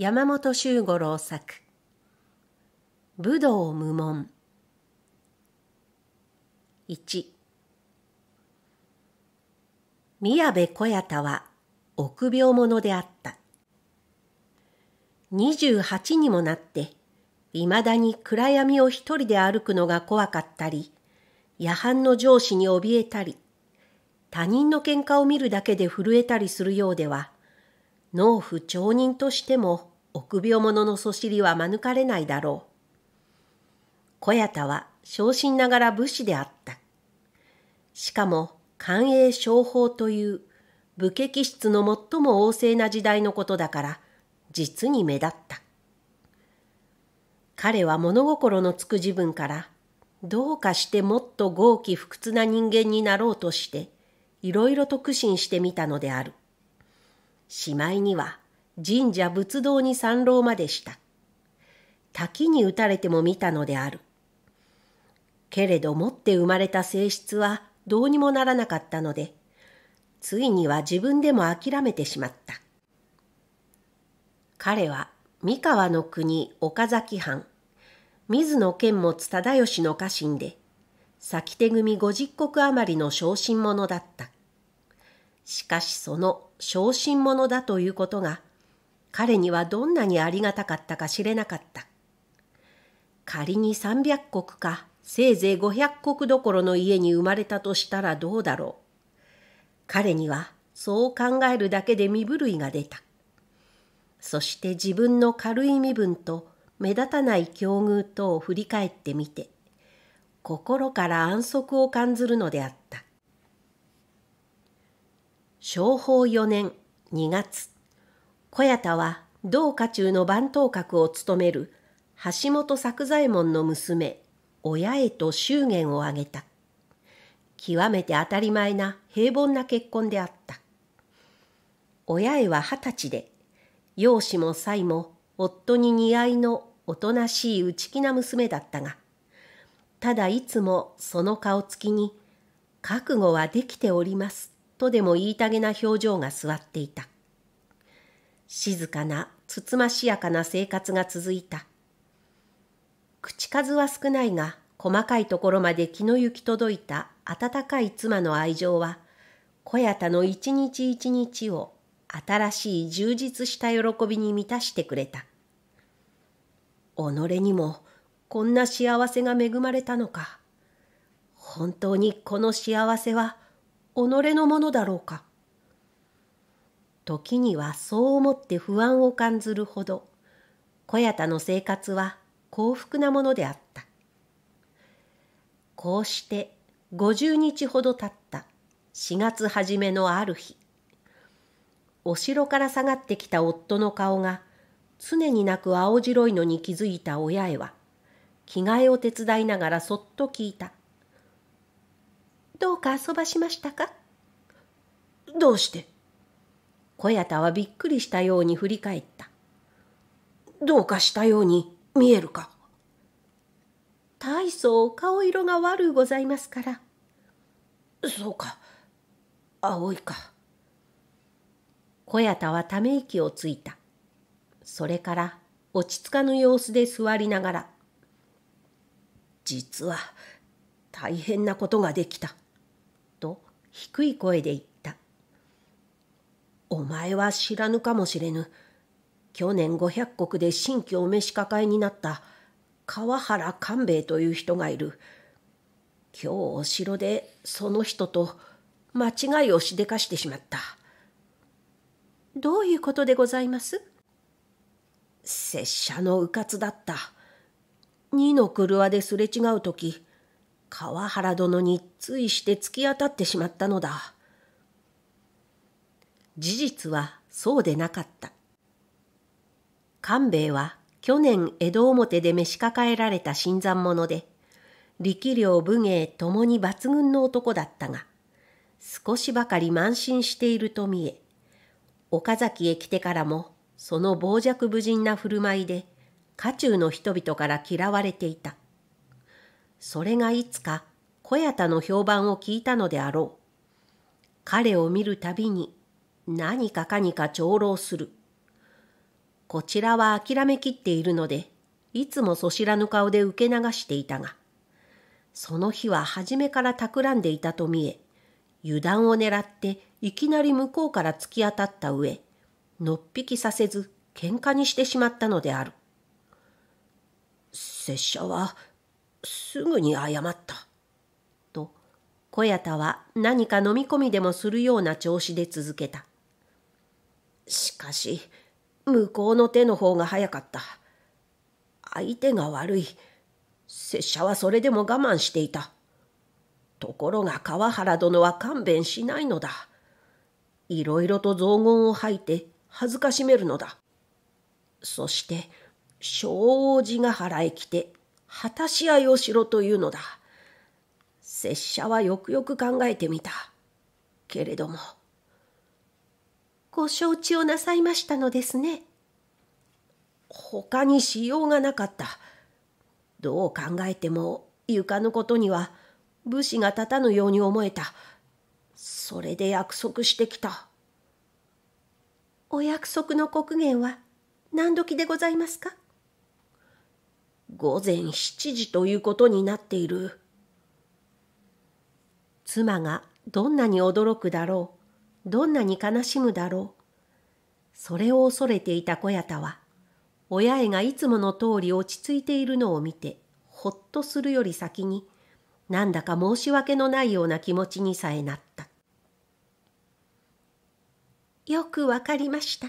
山本周五郎作武道無門1宮部小屋田は臆病者であった28にもなっていまだに暗闇を一人で歩くのが怖かったり夜半の上司に怯えたり他人の喧嘩を見るだけで震えたりするようでは農夫町人としても臆病者のそしりは免れないだろう。小屋田は昇進ながら武士であった。しかも、官営商法という武家気質の最も旺盛な時代のことだから、実に目立った。彼は物心のつく自分から、どうかしてもっと豪気不屈な人間になろうとして、いろいろと苦心してみたのである。しまいには、神社仏堂に参籠までした。滝に打たれても見たのである。けれどもって生まれた性質はどうにもならなかったので、ついには自分でも諦めてしまった。彼は三河の国岡崎藩、水野剣持忠義の家臣で、先手組五十石余りの昇進者だった。しかしその昇進者だということが、彼にはどんなにありがたかったか知れなかった。仮に300国か、せいぜい500国どころの家に生まれたとしたらどうだろう。彼にはそう考えるだけで身震いが出た。そして自分の軽い身分と目立たない境遇とを振り返ってみて、心から安息を感ずるのであった。昭法4年2月。小谷田は同家中の番頭閣を務める橋本作左衛門の娘親へと祝言を挙げた極めて当たり前な平凡な結婚であった親へは二十歳で容姿も妻も夫に似合いのおとなしい内気な娘だったがただいつもその顔つきに覚悟はできておりますとでも言いたげな表情が座っていた静かな、つつましやかな生活が続いた。口数は少ないが、細かいところまで気の行き届いた温かい妻の愛情は、小屋田の一日一日を新しい充実した喜びに満たしてくれた。己にもこんな幸せが恵まれたのか。本当にこの幸せは己のものだろうか。時にはそう思って不安を感じるほど小屋田の生活は幸福なものであったこうして50日ほど経った4月初めのある日お城から下がってきた夫の顔が常になく青白いのに気づいた親へは着替えを手伝いながらそっと聞いた「どうか遊ばしましたか?」「どうして?」小屋田はびっくりしたように振り返った。どうかしたように見えるか。大層顔色が悪うございますから。そうか、青いか。小屋田はため息をついた。それから落ち着かぬ様子で座りながら。実は大変なことができた。と低い声で言った。お前は知らぬかもしれぬ。去年五百石で新居お召し抱えになった川原官兵衛という人がいる。今日お城でその人と間違いをしでかしてしまった。どういうことでございます拙者のうかつだった。二の車ですれ違う時、川原殿についして突き当たってしまったのだ。事実はそうでなかった。官兵衛は去年江戸表で召し抱えられた新参者で、力量武芸ともに抜群の男だったが、少しばかり慢心していると見え、岡崎へ来てからも、その傍若無人な振る舞いで、家中の人々から嫌われていた。それがいつか、小屋田の評判を聞いたのであろう。彼を見るたびに何かかにか長老する。こちらは諦めきっているので、いつもそしらぬ顔で受け流していたが、その日は初めから企んでいたと見え、油断を狙っていきなり向こうから突き当たった上、のっぴきさせず喧嘩にしてしまったのである。拙者はすぐに謝った。と、小谷田は何か飲み込みでもするような調子で続けた。しかし、向こうの手の方が早かった。相手が悪い。拙者はそれでも我慢していた。ところが川原殿は勘弁しないのだ。いろいろと雑言を吐いて恥ずかしめるのだ。そして、小王子ヶ原へ来て、果たし合いをしろというのだ。拙者はよくよく考えてみた。けれども、ご承知をなさいましたのですね。他にしようがなかった。どう考えても床のことには武士が立たぬように思えた。それで約束してきた。お約束の刻限は何時でございますか午前7時ということになっている。妻がどんなに驚くだろう。どんなに悲しむだろう。それを恐れていた小屋田は、親へがいつもの通り落ち着いているのを見て、ほっとするより先に、なんだか申し訳のないような気持ちにさえなった。よくわかりました。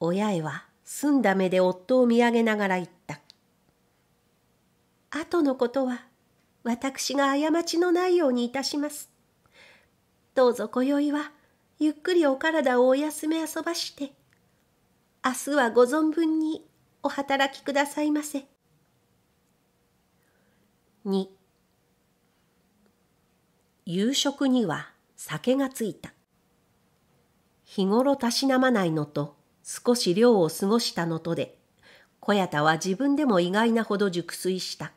親へは、澄んだ目で夫を見上げながら言った。後のことは、私が過ちのないようにいたします。どうぞ今宵はゆっくりお体をお休め遊ばして、明日はご存分にお働きくださいませ。2夕食には酒がついた。日頃たしなまないのと少し量を過ごしたのとで、小屋田は自分でも意外なほど熟睡した。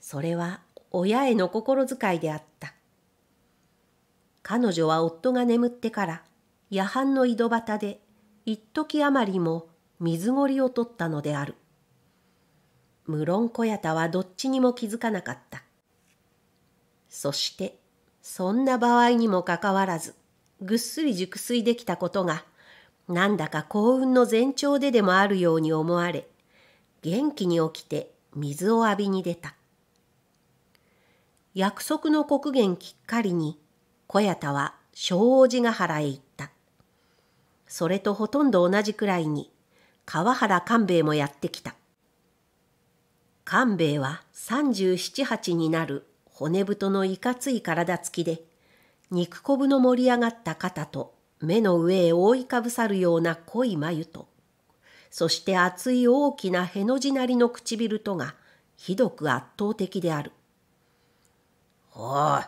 それは親への心遣いであった。彼女は夫が眠ってから夜半の井戸端で一時余りも水りを取ったのである。無論小屋田はどっちにも気づかなかった。そして、そんな場合にもかかわらず、ぐっすり熟睡できたことが、なんだか幸運の前兆ででもあるように思われ、元気に起きて水を浴びに出た。約束の刻限きっかりに小屋田は小王子ヶ原へ行った。それとほとんど同じくらいに、川原官兵衛もやってきた。官兵衛は37、8になる骨太のいかつい体つきで、肉こぶの盛り上がった肩と目の上へ覆いかぶさるような濃い眉と、そして厚い大きなへの字なりの唇とがひどく圧倒的である。おい、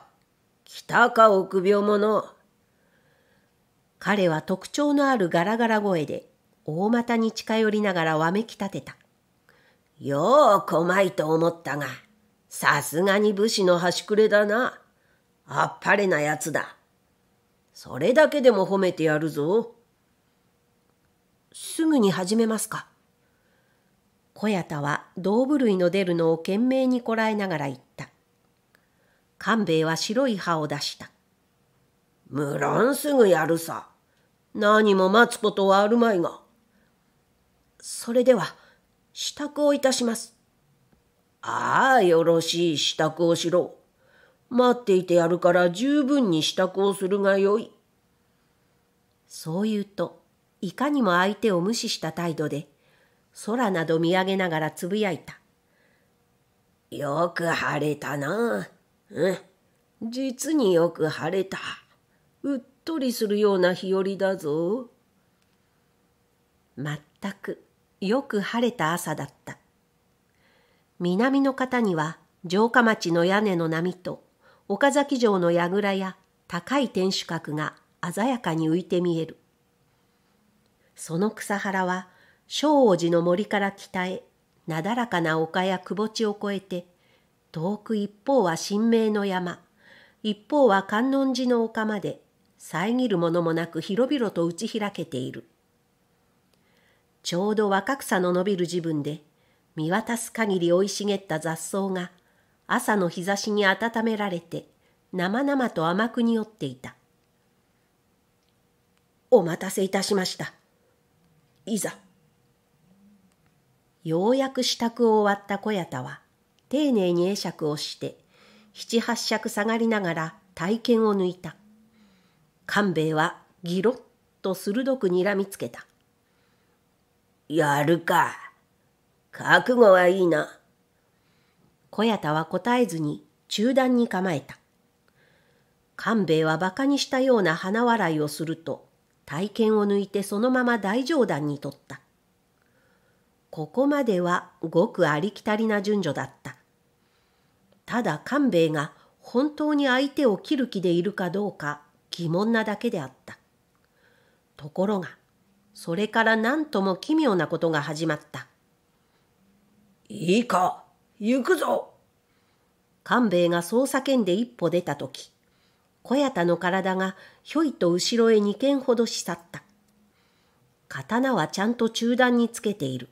来たか臆病者。彼は特徴のあるガラガラ声で大股に近寄りながらわめき立てた。ようこまいと思ったが、さすがに武士の端くれだな。あっぱれなやつだ。それだけでも褒めてやるぞ。すぐに始めますか。小屋田は道具類の出るのを懸命にこらえながら言った。官兵衛は白い歯を出した。無論すぐやるさ。何も待つことはあるまいが。それでは、支度をいたします。ああ、よろしい支度をしろ。待っていてやるから十分に支度をするがよい。そう言うと、いかにも相手を無視した態度で、空など見上げながらつぶやいた。よく晴れたな。うん、実によく晴れた。うっとりするような日和だぞ。まったく、よく晴れた朝だった。南の方には城下町の屋根の波と岡崎城の櫓や高い天守閣が鮮やかに浮いて見える。その草原は、正王寺の森から北へ、なだらかな丘や窪地を越えて、遠く一方は神明の山、一方は観音寺の丘まで、遮るものもなく広々と打ち開けている。ちょうど若草の伸びる自分で、見渡す限り生い茂った雑草が、朝の日差しに温められて、生々と甘く匂っていた。お待たせいたしました。いざ。ようやく支度を終わった小屋田は、丁寧に会釈をして、七八尺下がりながら体験を抜いた。官兵衛はギロッと鋭く睨みつけた。やるか。覚悟はいいな。小谷田は答えずに中断に構えた。官兵衛は馬鹿にしたような鼻笑いをすると、体験を抜いてそのまま大冗談にとった。ここまではごくありきたりな順序だった。ただ官兵衛が本当に相手を切る気でいるかどうか疑問なだけであった。ところが、それから何とも奇妙なことが始まった。いいか、行くぞ官兵衛がそう叫んで一歩出た時、小屋田の体がひょいと後ろへ二軒ほどしさった。刀はちゃんと中段につけている。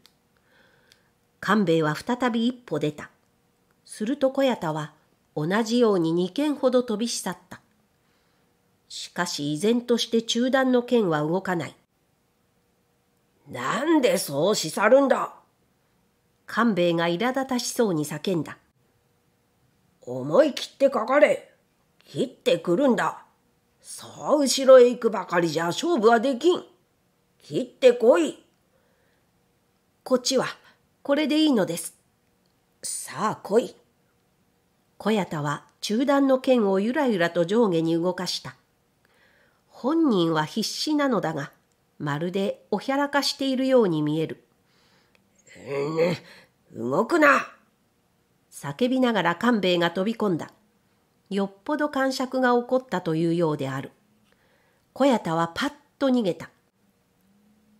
官兵衛は再び一歩出た。すると小屋田は同じように2軒ほど飛び去った。しかし依然として中断の剣は動かない。なんでそうし去るんだ官兵衛が苛立たしそうに叫んだ。思い切ってかかれ。切ってくるんだ。さあ後ろへ行くばかりじゃ勝負はできん。切ってこい。こっちはこれでいいのです。さあ来い。小谷田は中段の剣をゆらゆらと上下に動かした。本人は必死なのだが、まるでおひゃらかしているように見える。ん、動くな叫びながら官兵衛が飛び込んだ。よっぽど感触が起こったというようである。小谷田はパッと逃げた。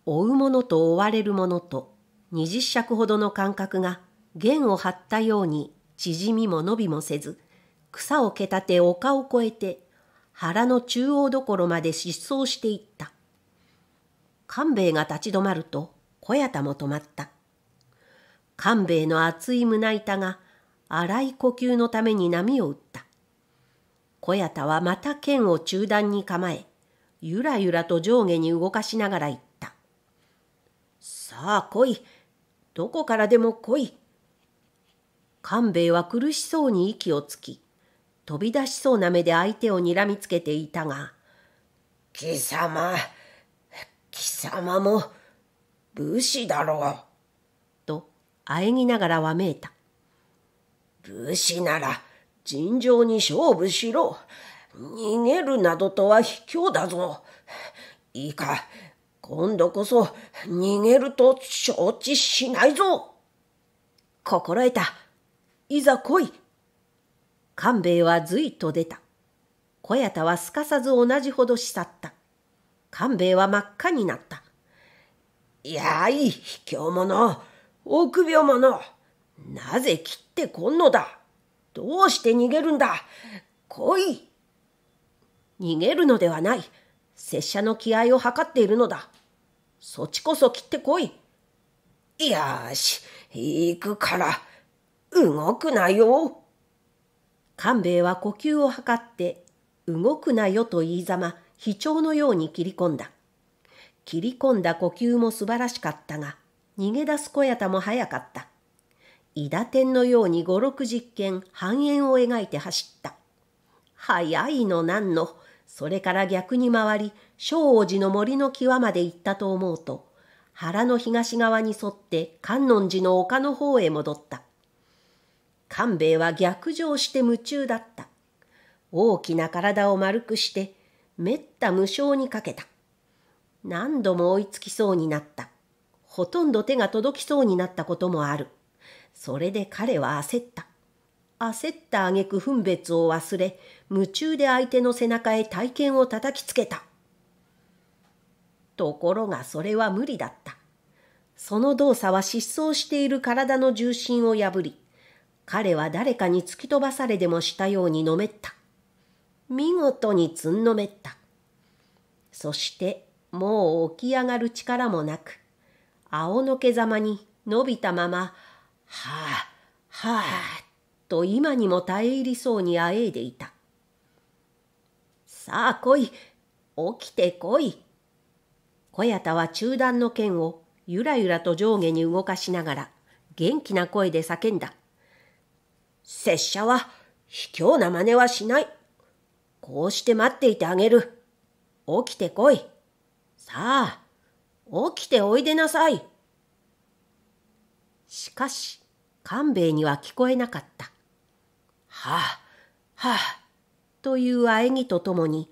追う者と追われる者と二十尺ほどの間隔が弦を張ったように縮みも伸びもせず、草を蹴立て丘を越えて、腹の中央どころまで失踪していった。官兵衛が立ち止まると、小屋田も止まった。官兵衛の厚い胸板が、荒い呼吸のために波を打った。小屋田はまた剣を中段に構え、ゆらゆらと上下に動かしながら言った。さあ来い。どこからでも来い。官兵衛は苦しそうに息をつき飛び出しそうな目で相手をにらみつけていたが「貴様貴様も武士だろう」とあえぎながらわめいた「武士なら尋常に勝負しろ逃げるなどとは卑怯だぞいいか今度こそ逃げると承知しないぞ心得たいざ来い。官兵衛はずいと出た。小屋田はすかさず同じほどしった。官兵衛は真っ赤になった。いやい、卑怯者、臆病者、なぜ切ってこんのだ。どうして逃げるんだ。来い。逃げるのではない。拙者の気合を測っているのだ。そっちこそ切ってこい。よし、行くから。動くなよ。官兵衛は呼吸を測って、動くなよと言いざま、非調のように切り込んだ。切り込んだ呼吸も素晴らしかったが、逃げ出す小屋田も早かった。伊田天のように五六十件半円を描いて走った。早いのなんの、それから逆に回り、正寺の森の際まで行ったと思うと、原の東側に沿って観音寺の丘の方へ戻った。官兵衛は逆上して夢中だった。大きな体を丸くして、めった無償にかけた。何度も追いつきそうになった。ほとんど手が届きそうになったこともある。それで彼は焦った。焦った挙句分別を忘れ、夢中で相手の背中へ体験を叩きつけた。ところがそれは無理だった。その動作は失踪している体の重心を破り、彼は誰かに突き飛ばされでもしたようにのめった。見事につんのめった。そしてもう起き上がる力もなく、青のけざまに伸びたまま、はあ、はあ、と今にも耐え入りそうにあえいでいた。さあ来い、起きて来い。小屋田は中段の剣をゆらゆらと上下に動かしながら、元気な声で叫んだ。拙者は卑怯な真似はしない。こうして待っていてあげる。起きてこい。さあ、起きておいでなさい。しかし、官兵衛には聞こえなかった。はあ、はあ、という喘ぎとともに、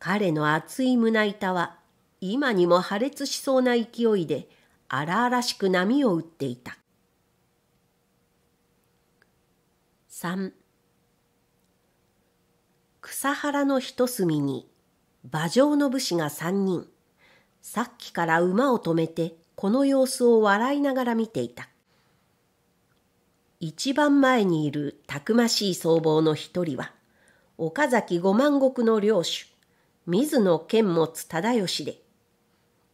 彼の熱い胸板は今にも破裂しそうな勢いで荒々しく波を打っていた。3草原の一隅に馬上の武士が3人さっきから馬を止めてこの様子を笑いながら見ていた一番前にいるたくましい僧帽の一人は岡崎五万石の領主水野剣持忠義で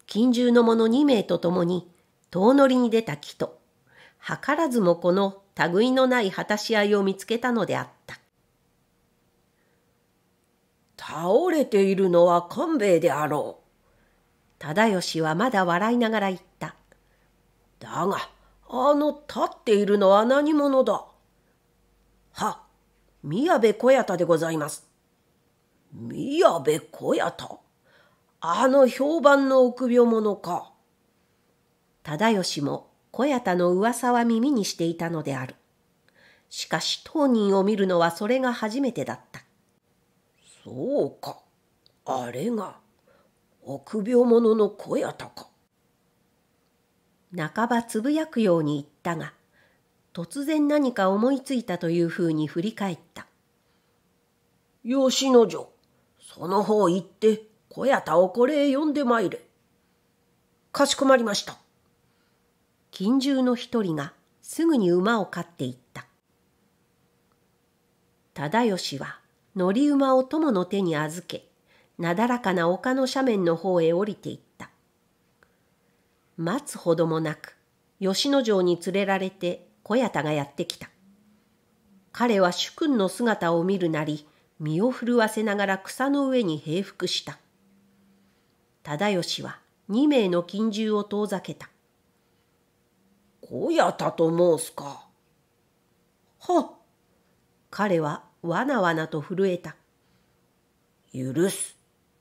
近獣の者2名と共に遠乗りに出た木と図らずもこの類のない果たし合いを見つけたのであった。倒れているのは官兵衛であろう。忠義はまだ笑いながら言った。だが、あの立っているのは何者だは、宮部小屋田でございます。宮部小屋田あの評判の臆病者か。忠義も小屋田の噂は耳にしていたのである。しかし当人を見るのはそれが初めてだった。そうか。あれが、臆病者の小屋田か。半ばつぶやくように言ったが、突然何か思いついたというふうに振り返った。吉野城、その方行って、小屋田をこれへ呼んでまいれ。かしこまりました。近獣の一人がすぐに馬を飼っていった。忠義は乗り馬を友の手に預け、なだらかな丘の斜面の方へ降りていった。待つほどもなく、吉野城に連れられて小屋田がやってきた。彼は主君の姿を見るなり、身を震わせながら草の上に平伏した。忠義は二名の金獣を遠ざけた。こやたと申すか。はっ。彼はわなわなと震えた。許す。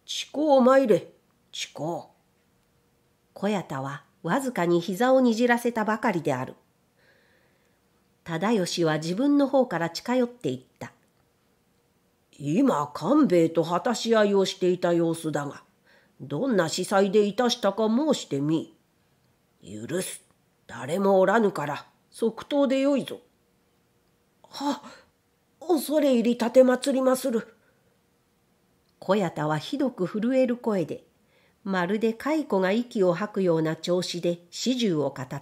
地を参れ。地を。小や田はわずかに膝をにじらせたばかりである。忠義は自分の方から近寄っていった。今官兵衛と果たし合いをしていた様子だがどんな司祭でいたしたか申してみ許す誰もおらぬから即答でよいぞ。は恐れ入り立てまつりまする。小屋田はひどく震える声で、まるで蚕が息を吐くような調子で始終を語った。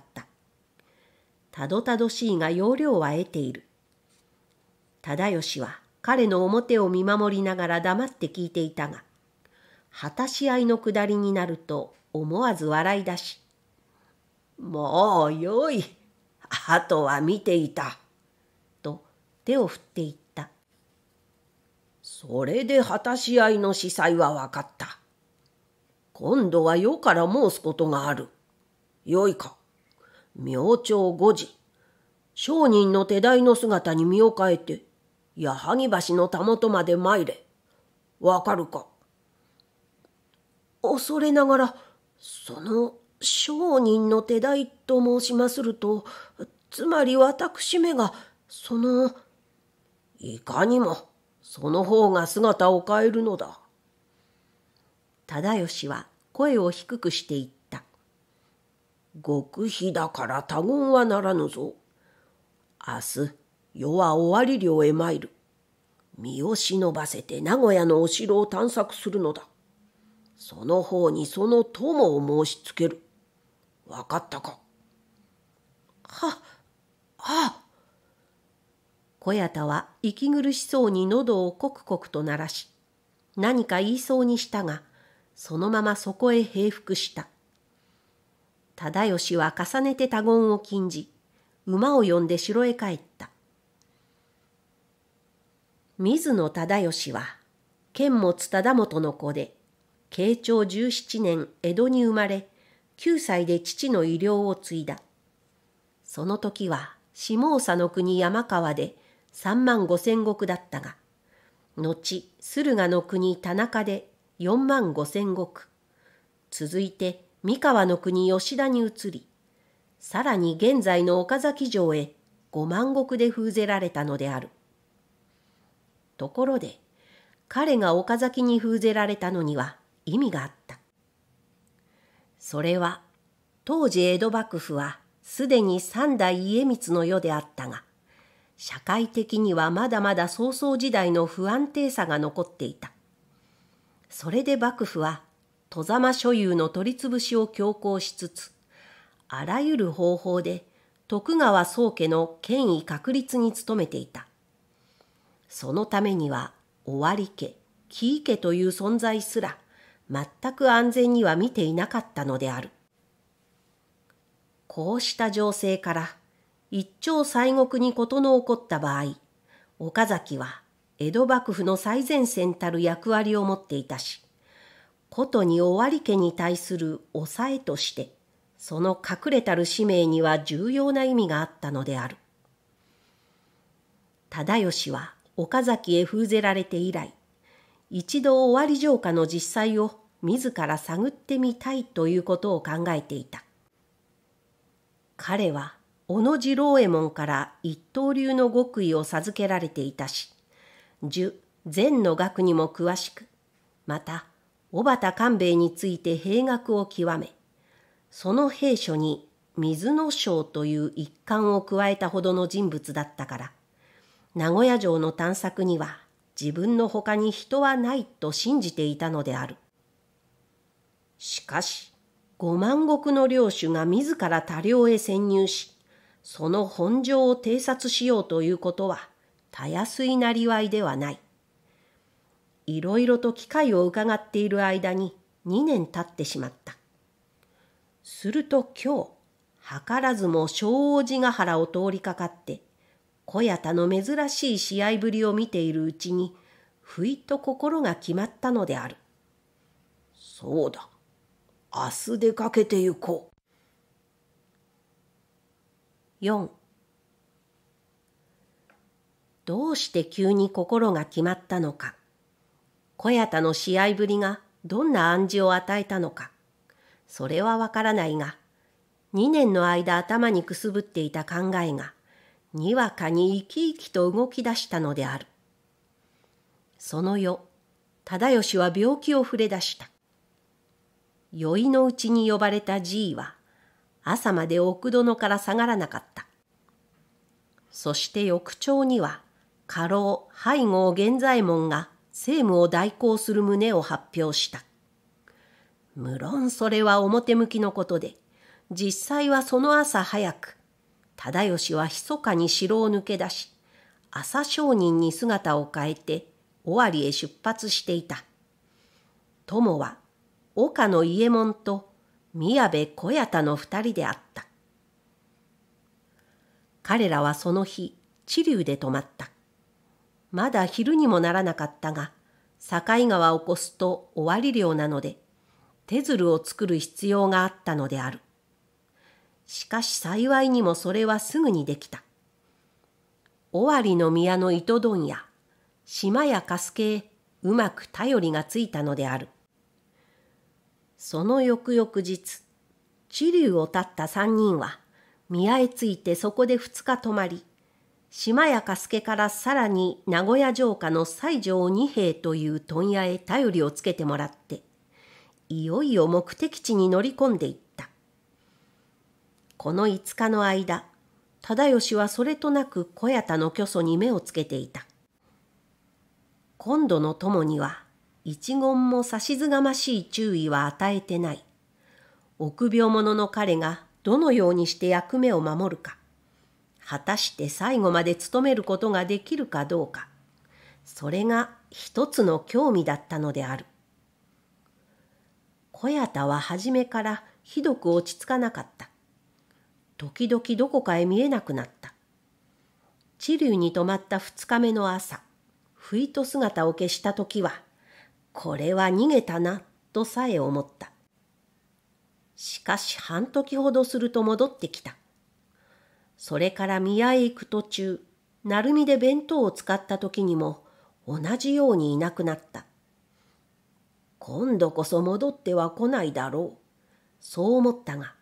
たどたどしいが要領は得ている。忠義は彼の表を見守りながら黙って聞いていたが、果たし合いのくだりになると思わず笑い出し、もうよい。あとは見ていた。と手を振っていった。それで果たし合いの司祭は分かった。今度は世から申すことがある。よいか。明朝五時。商人の手代の姿に身を変えて、矢作橋のたもとまで参れ。わかるか恐れながら、その商人の手代と申しますると、つまり私めが、その、いかにも、その方が姿を変えるのだ。忠義は声を低くして言った。極秘だから他言はならぬぞ。明日、夜は終わり漁へ参る。身を忍ばせて名古屋のお城を探索するのだ。その方にその友を申しつける。分かったかはは。小屋田は息苦しそうに喉をコクコクと鳴らし何か言いそうにしたがそのままそこへ平伏した忠義は重ねて他言を禁じ馬を呼んで城へ帰った水野忠義は剣持忠元の子で慶長17年江戸に生まれ9歳で父の医療を継いだ。その時は下総の国山川で3万5千石だったが、後駿河の国田中で4万5千石、続いて三河の国吉田に移り、さらに現在の岡崎城へ5万石で封ぜられたのである。ところで、彼が岡崎に封ぜられたのには意味があった。それは、当時江戸幕府はすでに三代家光の世であったが、社会的にはまだまだ早々時代の不安定さが残っていた。それで幕府は、外様所有の取り潰しを強行しつつ、あらゆる方法で徳川宗家の権威確立に努めていた。そのためには、尾張家、木伊家という存在すら全く安全には見ていなかったのである。こうした情勢から一朝西国に事の起こった場合、岡崎は江戸幕府の最前線たる役割を持っていたし、ことに尾張家に対する抑えとして、その隠れたる使命には重要な意味があったのである。忠義は岡崎へ封ぜられて以来、一度尾張城下の実際を自ら探ってみたいということを考えていた彼は小野次郎右衛門から一刀流の極意を授けられていたし呪、禅の学にも詳しくまた小畑官兵衛について兵学を極めその兵書に水の章という一環を加えたほどの人物だったから名古屋城の探索には自分の他に人はないと信じていたのであるしかし、五万石の領主が自ら多領へ潜入し、その本城を偵察しようということは、たやすいなりわいではない。いろいろと機会を伺っている間に2年経ってしまった。すると今日、図らずも小王子ヶ原を通りかかって、小屋田の珍しい試合ぶりを見ているうちに、ふいと心が決まったのである。そうだ。明日出かけて行こう。4どうして急に心が決まったのか。小屋田の試合ぶりがどんな暗示を与えたのか。それはわからないが、2年の間頭にくすぶっていた考えが、にわかに生き生きと動き出したのである。その夜、忠義は病気を触れ出した。宵のうちに呼ばれたじいは、朝まで奥殿から下がらなかった。そして翌朝には、家老背後源左衛門が政務を代行する旨を発表した。無論それは表向きのことで、実際はその朝早く、忠義は密かに城を抜け出し、朝商人に姿を変えて、尾張へ出発していた。友は岡野伊右衛門と宮部小屋田の二人であった。彼らはその日、知流で泊まった。まだ昼にもならなかったが、境川を越すと終わり量なので、手鶴を作る必要があったのである。しかし幸いにもそれはすぐにできた。尾張の宮の糸問屋、島やカスケへうまく頼りがついたのである。その翌々日、知竜を立った三人は、宮へ着いてそこで二日泊まり、島や加助からさらに名古屋城下の西条二兵という問屋へ頼りをつけてもらって、いよいよ目的地に乗り込んでいった。この5日の間、忠義はそれとなく小屋田の虚祖に目をつけていた。今度の友には、一言も差しずがましい注意は与えてない。臆病者の彼がどのようにして役目を守るか、果たして最後まで務めることができるかどうか、それが一つの興味だったのである。小屋田は初めからひどく落ち着かなかった。時々どこかへ見えなくなった。地流に泊まった二日目の朝、ふいと姿を消した時は、これは逃げたなとさえ思った。しかし半時ほどすると戻ってきた。それから宮へ行く途中、鳴海で弁当を使った時にも同じようにいなくなった。今度こそ戻っては来ないだろう。そう思ったが、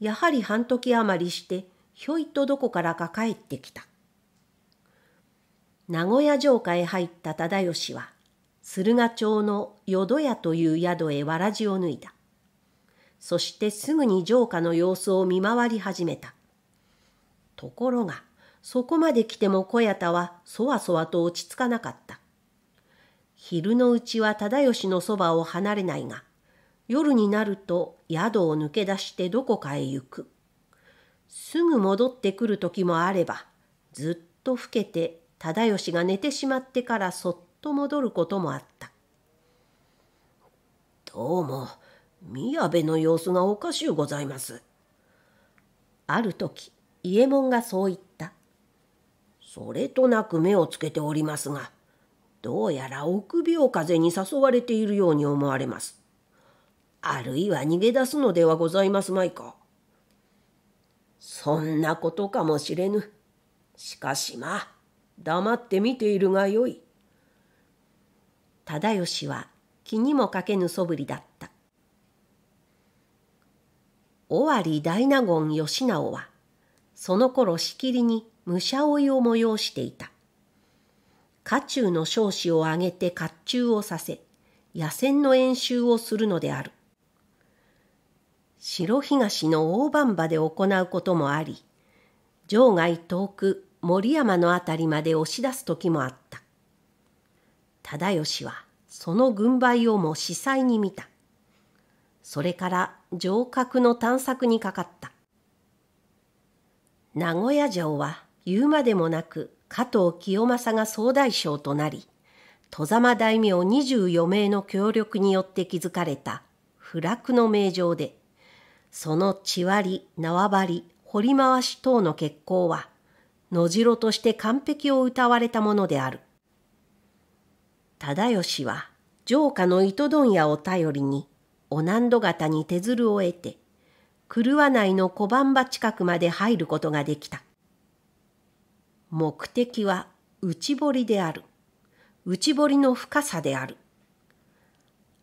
やはり半時余りしてひょいとどこからか帰ってきた。名古屋城下へ入った忠義は、駿河町の淀屋という宿へわらじを脱いだ。そしてすぐに城下の様子を見回り始めた。ところが、そこまで来ても小屋田はそわそわと落ち着かなかった。昼のうちは忠義のそばを離れないが、夜になると宿を抜け出してどこかへ行く。すぐ戻ってくる時もあれば、ずっと老けて忠義が寝てしまってからそっと戻ることもあったどうも宮部の様子がおかしゅうございますある時伊右衛門がそう言ったそれとなく目をつけておりますがどうやら臆病風に誘われているように思われますあるいは逃げ出すのではございますまいかそんなことかもしれぬしかしまあ黙って見ているがよい忠義は気にもかけぬそぶりだった。尾張大納言義直は、その頃しきりに武者追いを催していた。家中の少子を挙げて甲冑をさせ、野戦の演習をするのである。白東の大番場で行うこともあり、場外遠く森山の辺りまで押し出す時もあった。忠義はその軍配をも司祭に見た。それから城郭の探索にかかった。名古屋城は言うまでもなく加藤清正が総大将となり、戸様大名24名の協力によって築かれた不落の名城で、その地割り、縄張り、掘り回し等の結構は、野城として完璧を謳われたものである。忠義は城下の糸問屋を頼りにお難度方に手鶴を得て狂わないの小判場近くまで入ることができた目的は内堀である内堀の深さである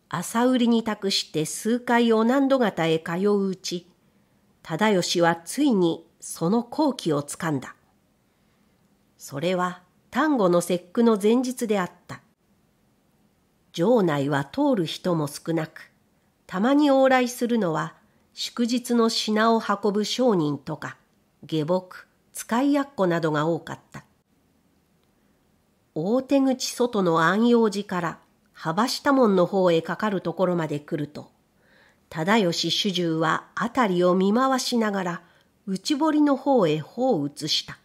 朝売りに託して数回お難度方へ通ううち忠義はついにその好機をつかんだそれは丹後の節句の前日であった城内は通る人も少なく、たまに往来するのは祝日の品を運ぶ商人とか、下僕、使いやっこなどが多かった。大手口外の安養寺から幅下門の方へかかるところまで来ると、忠義主従は辺りを見回しながら内堀の方へ方を移した。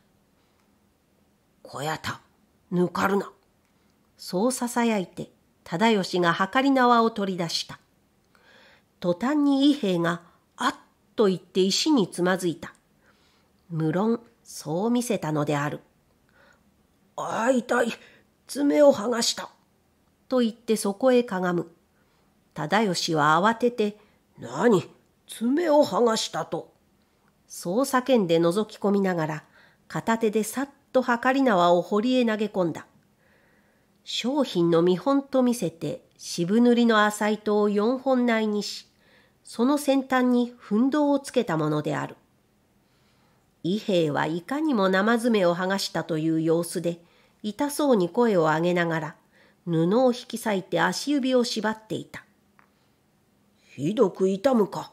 小屋た、ぬかるな。そう囁いて、忠義がはかり縄を取り出した。途端に伊兵衛が、あっと言って石につまずいた。無論、そう見せたのである。ああ、痛い。爪を剥がした。と言ってそこへかがむ。忠義は慌てて、何爪を剥がしたと。そう叫んで覗き込みながら、片手でさっとはかり縄を堀へ投げ込んだ。商品の見本と見せて渋塗りの浅い糸を4本内にし、その先端にふんをつけたものである。伊兵衛はいかにも生爪を剥がしたという様子で、痛そうに声を上げながら、布を引き裂いて足指を縛っていた。ひどく痛むか。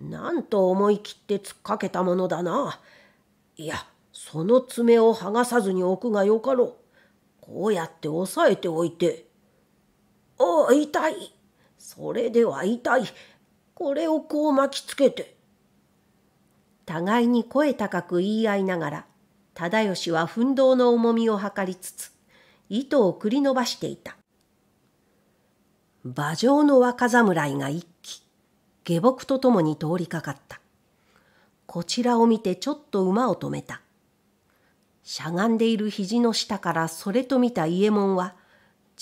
なんと思い切って突っかけたものだな。いや、その爪を剥がさずに置くがよかろう。こうやって押さえておいて。ああ、痛い。それでは痛い。これをこう巻きつけて。互いに声高く言い合いながら、忠義は奮闘の重みを図りつつ、糸を繰り伸ばしていた。馬上の若侍が一気、下僕と共に通りかかった。こちらを見てちょっと馬を止めた。しゃがんでいる肘の下からそれと見た伊右衛門は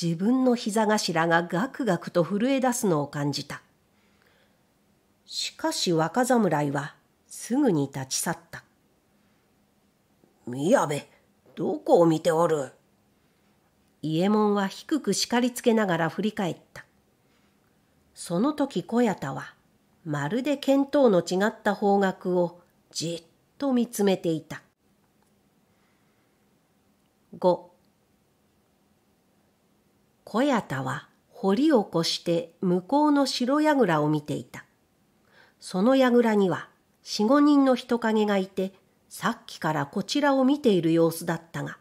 自分の膝頭がガクガクと震え出すのを感じたしかし若侍はすぐに立ち去った宮部どこを見ておる伊右衛門は低く叱りつけながら振り返ったその時小谷田はまるで見当の違った方角をじっと見つめていた5小屋田は掘り起こして向こうの白櫓を見ていた。その櫓には四五人の人影がいて、さっきからこちらを見ている様子だったが、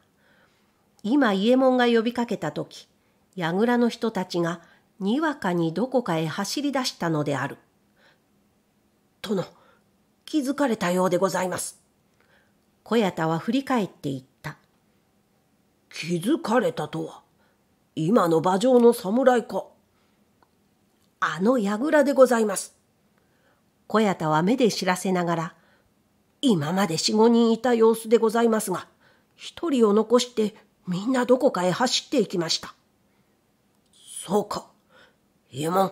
今伊右衛門が呼びかけた時、櫓の人たちがにわかにどこかへ走り出したのである。殿、気づかれたようでございます。小屋田は振り返っていった。気づかれたとは今の馬上の侍かあの櫓でございます小屋田は目で知らせながら今まで四五人いた様子でございますが一人を残してみんなどこかへ走っていきましたそうか右衛門引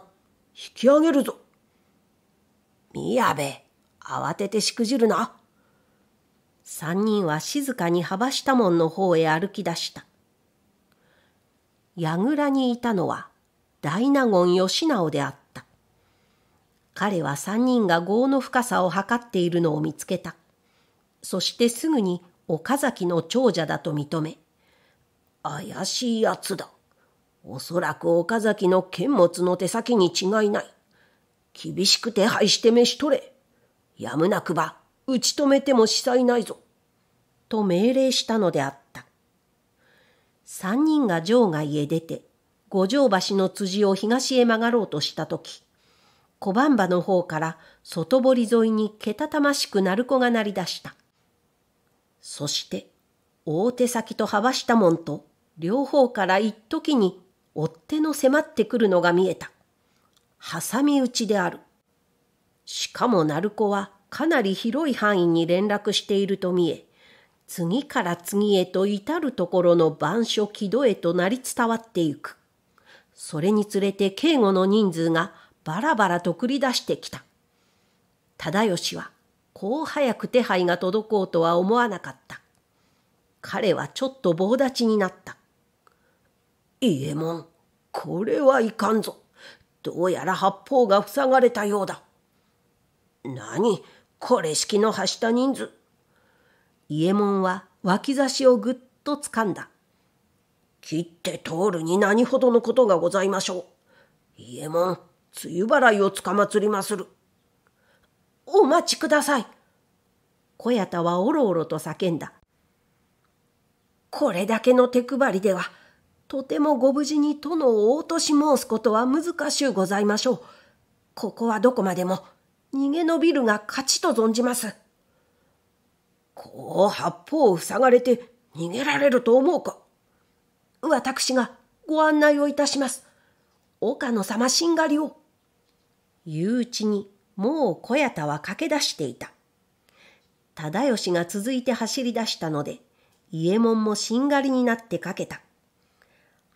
き上げるぞ宮部慌ててしくじるな三人は静かに幅下門の方へ歩き出した。櫓にいたのは大納言義直であった。彼は三人が業の深さを測っているのを見つけた。そしてすぐに岡崎の長者だと認め、怪しい奴だ。おそらく岡崎の剣物の手先に違いない。厳しく手配して召し取れ。やむなくば、打ち止めても死災ないぞ。と命令したのであった。三人が城外へ出て、五条橋の辻を東へ曲がろうとしたとき、小番場の方から外堀沿いにけたたましく鳴子が鳴り出した。そして、大手先と幅下門と両方から一時に追っ手の迫ってくるのが見えた。挟み撃ちである。しかも鳴子はかなり広い範囲に連絡していると見え、次から次へと至るところの板書木戸へとなり伝わってゆく。それにつれて警護の人数がバラバラと繰り出してきた。忠義は、こう早く手配が届こうとは思わなかった。彼はちょっと棒立ちになった。いえも門、これはいかんぞ。どうやら八方が塞がれたようだ。何これ式の発した人数。伊右衛門は脇差しをぐっとつかんだ。切って通るに何ほどのことがございましょう。伊右衛門、梅雨払いをつかまつりまする。お待ちください。小屋田はおろおろと叫んだ。これだけの手配りでは、とてもご無事に殿を落とし申すことは難しゅうございましょう。ここはどこまでも逃げ延びるが勝ちと存じます。こう八方を塞がれて逃げられると思うか。私がご案内をいたします。岡野様しんがりを。言ううちにもう小屋田は駆け出していた。忠義が続いて走り出したので、伊右衛門もしんがりになってかけた。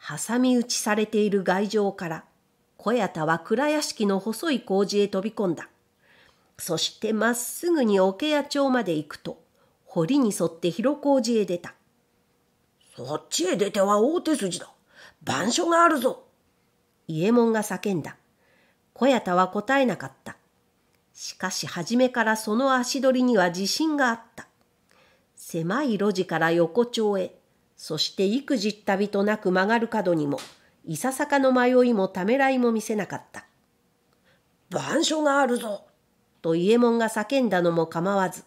挟み撃ちされている外城から小屋田は蔵屋敷の細い工事へ飛び込んだ。そしてまっすぐに桶屋町まで行くと、堀に沿って広小路へ出た。そっちへ出ては大手筋だ。番所があるぞ。伊右衛門が叫んだ。小屋田は答えなかった。しかし初めからその足取りには自信があった。狭い路地から横丁へ、そして幾じったびとなく曲がる角にも、いささかの迷いもためらいも見せなかった。番所があるぞと伊右衛門が叫んだのも構わず、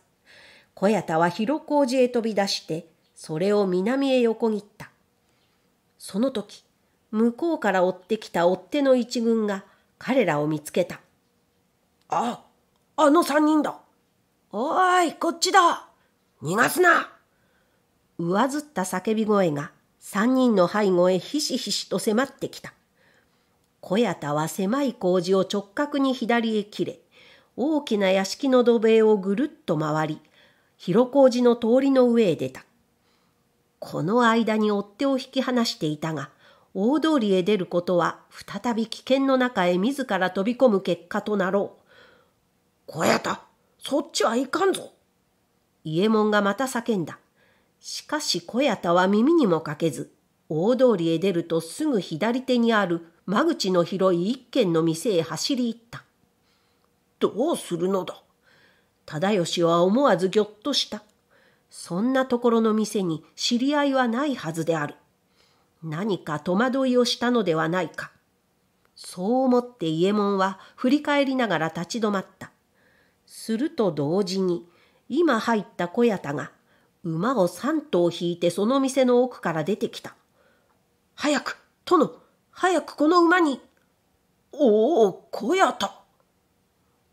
小屋田は広小路へ飛び出して、それを南へ横切った。その時、向こうから追ってきた追っ手の一軍が彼らを見つけた。あ、あの三人だ。おーい、こっちだ。逃がすな。上ずった叫び声が三人の背後へひしひしと迫ってきた。小屋田は狭い工事を直角に左へ切れ、大きな屋敷の土塀をぐるっと回り、広小路の通りの上へ出た。この間に追っ手を引き離していたが、大通りへ出ることは再び危険の中へ自ら飛び込む結果となろう。小屋田、そっちはいかんぞ。伊右衛門がまた叫んだ。しかし小屋田は耳にもかけず、大通りへ出るとすぐ左手にある間口の広い一軒の店へ走り行った。どうするのだ忠義は思わずぎょっとした。そんなところの店に知り合いはないはずである。何か戸惑いをしたのではないか。そう思って伊右衛門は振り返りながら立ち止まった。すると同時に、今入った小屋田が、馬を三頭引いてその店の奥から出てきた。早く、殿、早くこの馬に。おお、小屋田。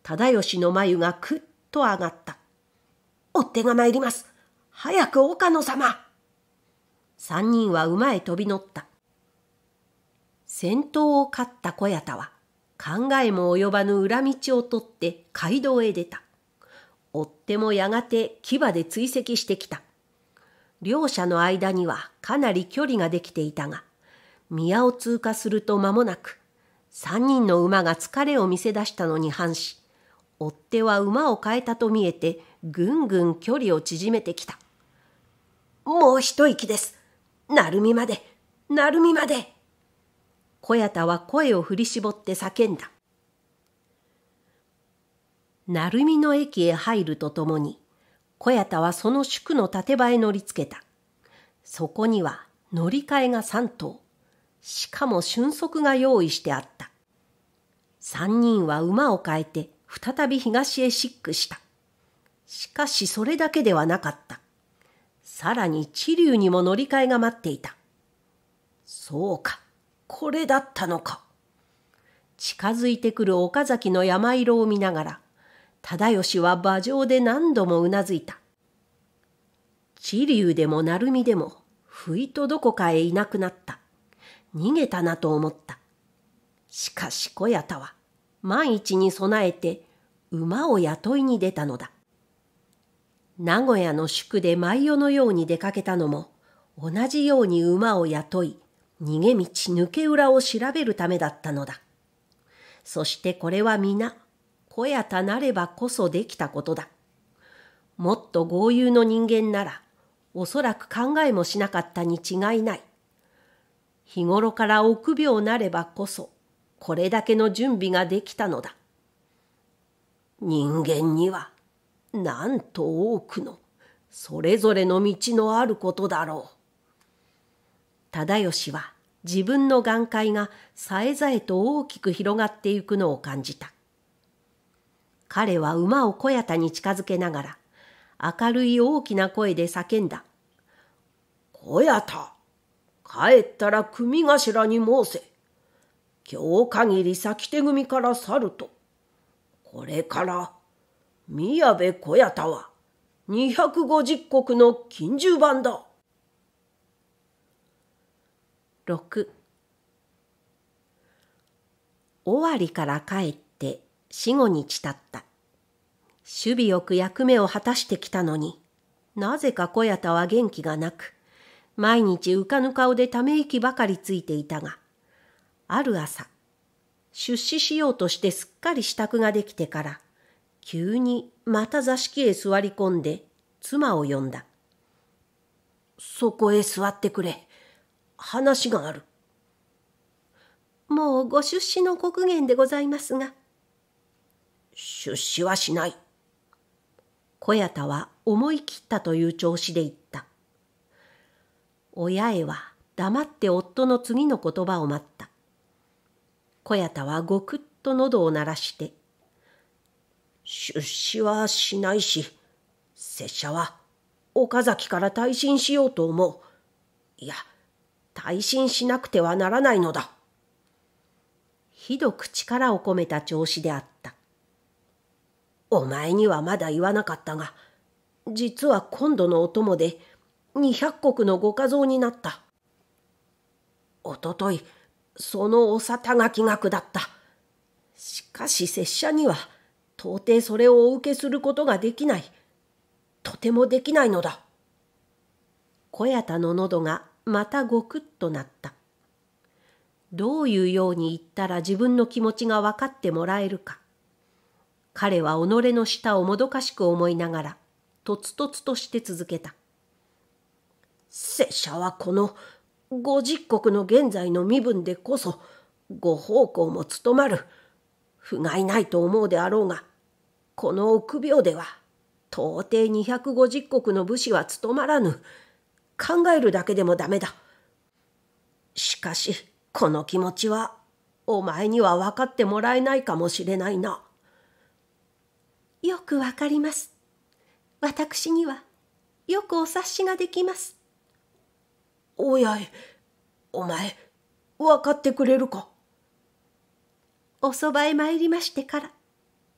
忠義の眉がくっと上がった。追っ手が参ります。早く岡野様。三人は馬へ飛び乗った。先頭を勝った小屋田は考えも及ばぬ裏道を取って街道へ出た。追っ手もやがて牙で追跡してきた。両者の間にはかなり距離ができていたが、宮を通過すると間もなく、三人の馬が疲れを見せ出したのに反し、追っ手は馬を変えたと見えてぐんぐん距離を縮めてきたもう一息です鳴海まで鳴海まで小屋田は声を振り絞って叫んだ鳴海の駅へ入るとともに小屋田はその宿の建場へ乗りつけたそこには乗り換えが3頭しかも俊足が用意してあった3人は馬を変えて再び東へシックした。しかしそれだけではなかった。さらに地流にも乗り換えが待っていた。そうか、これだったのか。近づいてくる岡崎の山色を見ながら、忠義は馬上で何度もうなずいた。地流でも鳴海でも、ふいとどこかへいなくなった。逃げたなと思った。しかし小谷田は、万一に備えて馬を雇いに出たのだ。名古屋の宿で毎夜のように出かけたのも、同じように馬を雇い、逃げ道抜け裏を調べるためだったのだ。そしてこれは皆、小屋たなればこそできたことだ。もっと豪遊の人間なら、おそらく考えもしなかったに違いない。日頃から臆病なればこそ、これだけの準備ができたのだ人間にはなんと多くのそれぞれの道のあることだろう忠義は自分の眼界がさえざえと大きく広がっていくのを感じた彼は馬を小屋田に近づけながら明るい大きな声で叫んだ「小屋田帰ったら組頭に申せ」今日限り先手組から去ると、これから宮部小屋田は250国の金獣番だ。六。尾張から帰って死後にちたった。守備よく役目を果たしてきたのに、なぜか小屋田は元気がなく、毎日浮かぬ顔でため息ばかりついていたが、ある朝、出資しようとしてすっかり支度ができてから、急にまた座敷へ座り込んで妻を呼んだ。そこへ座ってくれ。話がある。もうご出資の刻限でございますが。出資はしない。小谷田は思い切ったという調子で言った。親へは黙って夫の次の言葉を待った。小屋田はごくっと喉を鳴らして、出資はしないし、拙者は岡崎から退陣しようと思う。いや、退陣しなくてはならないのだ。ひどく力を込めた調子であった。お前にはまだ言わなかったが、実は今度のお供で200石のご家蔵になった。おととい、そのお沙汰が気学だった。しかし拙者には、到底それをお受けすることができない。とてもできないのだ。小屋田の喉がまたごくっとなった。どういうように言ったら自分の気持ちが分かってもらえるか。彼は己の舌をもどかしく思いながら、とつとつとして続けた。拙者はこの五十国の現在の身分でこそご奉公も務まる不甲斐ないと思うであろうがこの臆病では到底二百五十国の武士は務まらぬ考えるだけでもダメだしかしこの気持ちはお前には分かってもらえないかもしれないなよくわかります私にはよくお察しができますおやい、お前、分かってくれるか。おそばへ参りましてから、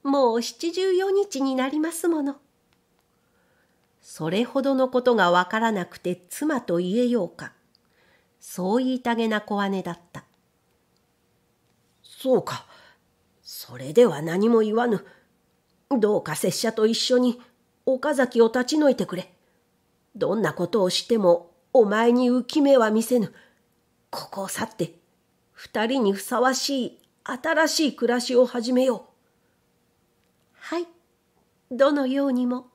もう七十四日になりますもの。それほどのことが分からなくて妻と言えようか。そう言いたげな小姉だった。そうか。それでは何も言わぬ。どうか拙者と一緒に岡崎を立ち退いてくれ。どんなことをしてもお前に浮き目は見せぬ。ここを去って、二人にふさわしい新しい暮らしを始めよう。はい。どのようにも、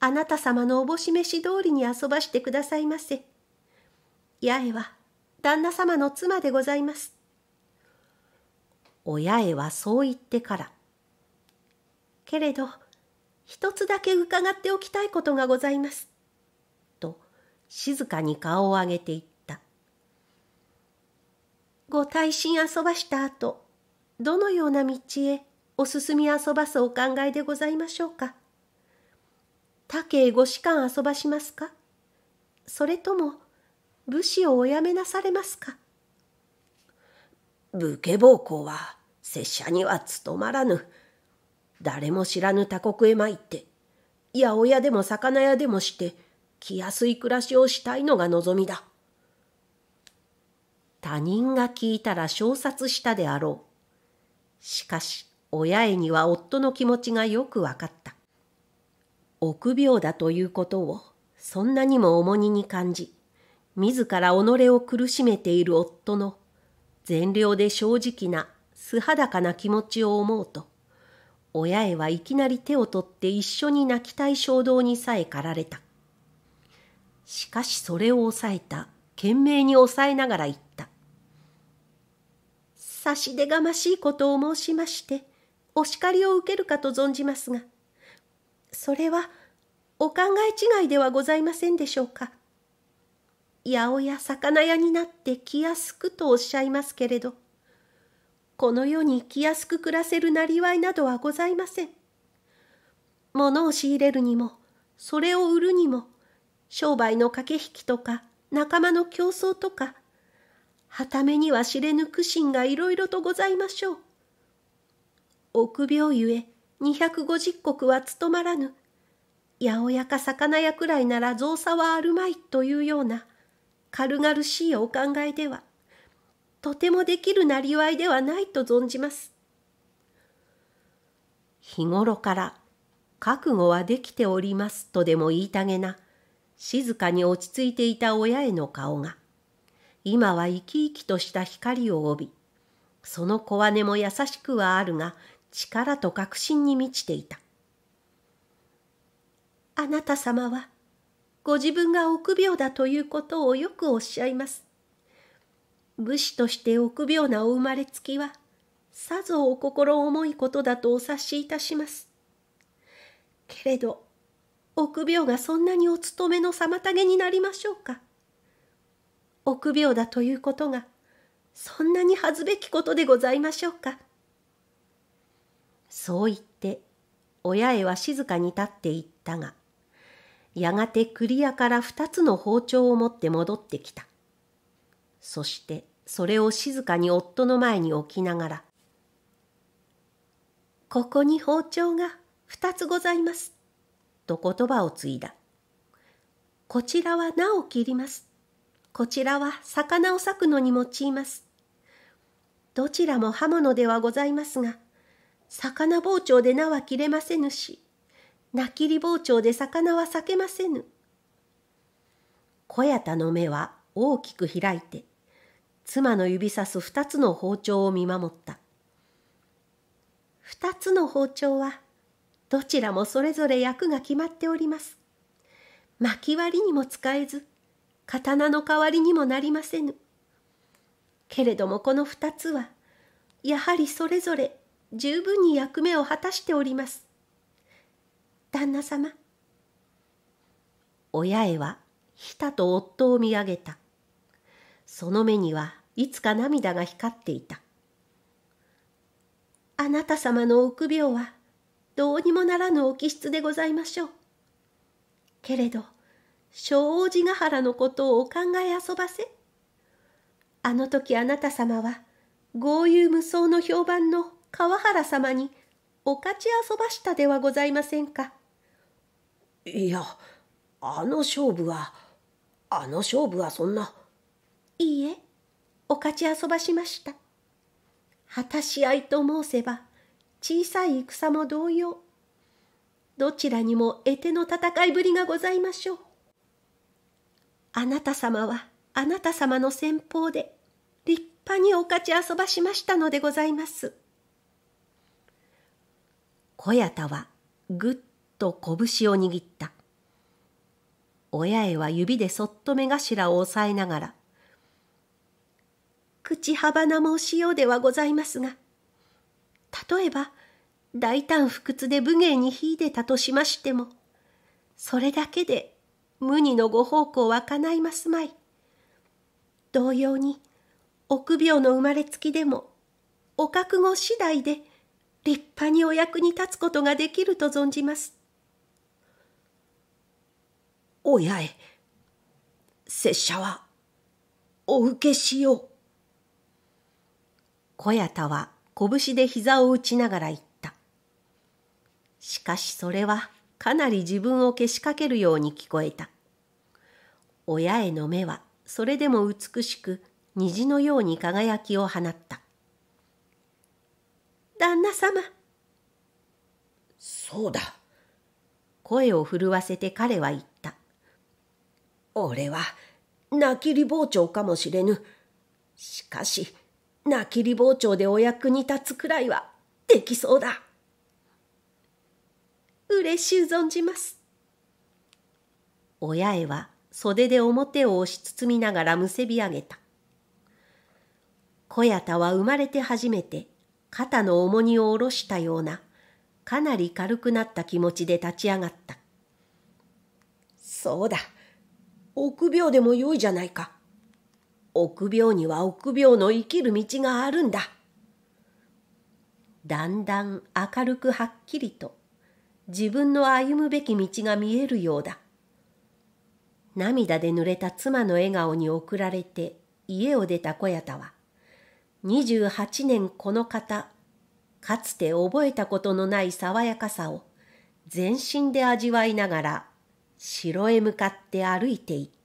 あなた様のおぼしし通りに遊ばしてくださいませ。八重は、旦那様の妻でございます。親へはそう言ってから。けれど、一つだけ伺っておきたいことがございます。静かに顔を上げていった。ご耐心遊ばした後、どのような道へお進み遊ばすお考えでございましょうか。他家へご士官遊ばしますかそれとも、武士をおやめなされますか武家奉公は拙者には務まらぬ。誰も知らぬ他国へ参って、八百屋でも魚屋でもして、来やすい暮らしをしたいのが望みだ。他人が聞いたら小殺したであろう。しかし、親へには夫の気持ちがよくわかった。臆病だということを、そんなにも重荷に感じ、自ら己を苦しめている夫の、善良で正直な、素裸な気持ちを思うと、親へはいきなり手を取って一緒に泣きたい衝動にさえ駆られた。しかしそれを抑えた。懸命に抑えながら言った。差し出がましいことを申しまして、お叱りを受けるかと存じますが、それはお考え違いではございませんでしょうか。八百屋魚屋になって気安くとおっしゃいますけれど、この世に気安く暮らせるなりわいなどはございません。物を仕入れるにも、それを売るにも、商売の駆け引きとか、仲間の競争とか、はためには知れぬ苦心がいろいろとございましょう。臆病ゆえ、二百五十石は務まらぬ。八百屋か魚屋くらいなら造作はあるまいというような、軽々しいお考えでは、とてもできるなりわいではないと存じます。日頃から、覚悟はできておりますとでも言いたげな、静かに落ち着いていた親への顔が、今は生き生きとした光を帯び、その小姉も優しくはあるが、力と確信に満ちていた。あなた様は、ご自分が臆病だということをよくおっしゃいます。武士として臆病なお生まれつきは、さぞお心重いことだとお察しいたします。けれど、臆病がそんなにお勤めの妨げになりましょうか。臆病だということが、そんなに恥ずべきことでございましょうか。そう言って、親へは静かに立っていったが、やがてクリアから二つの包丁を持って戻ってきた。そしてそれを静かに夫の前に置きながら、ここに包丁が二つございます。と言葉を継いだ。こちらは名を切ります。こちらは魚を裂くのに用います。どちらも刃物ではございますが、魚包丁で名は切れませぬし、な切り包丁で魚は裂けませぬ。小屋田の目は大きく開いて、妻の指さす二つの包丁を見守った。二つの包丁はどちらもそれぞれ役が決まっております。薪割りにも使えず、刀の代わりにもなりませぬ。けれどもこの二つは、やはりそれぞれ十分に役目を果たしております。旦那様。親へは、ひたと夫を見上げた。その目にはいつか涙が光っていた。あなた様の臆病はどうにもならぬお気質でございましょう。けれど、小王子ヶ原のことをお考え遊ばせ。あの時あなた様は、豪遊無双の評判の川原様にお勝ち遊ばしたではございませんか。いや、あの勝負は、あの勝負はそんな。いいえ、お勝ち遊ばしました。果たし合いと申せば、小さい戦も同様どちらにも得手の戦いぶりがございましょうあなた様はあなた様の戦法で立派にお勝ち遊ばしましたのでございます小屋田はぐっと拳を握った親へは指でそっと目頭を押さえながら口幅なもしようではございますが例えば、大胆不屈で武芸に秀でたとしましても、それだけで無二のご奉公は叶いますまい。同様に、臆病の生まれつきでも、お覚悟次第で立派にお役に立つことができると存じます。親へ、拙者は、お受けしよう。小谷田は拳で膝を打ちながら言った。しかしそれはかなり自分をけしかけるように聞こえた。親への目はそれでも美しく虹のように輝きを放った。旦那様。そうだ。声を震わせて彼は言った。俺は、泣きり包丁かもしれぬ。しかし、泣きり包丁でお役に立つくらいはできそうだ。嬉しゅう存じます。親へは袖で表を押し包みながらむせび上げた。小屋田は生まれて初めて肩の重荷を下ろしたようなかなり軽くなった気持ちで立ち上がった。そうだ。臆病でもよいじゃないか。臆病には臆病の生きる道があるんだ。だんだん明るくはっきりと自分の歩むべき道が見えるようだ。涙で濡れた妻の笑顔に送られて家を出た小屋田は、28年この方、かつて覚えたことのない爽やかさを全身で味わいながら城へ向かって歩いていった。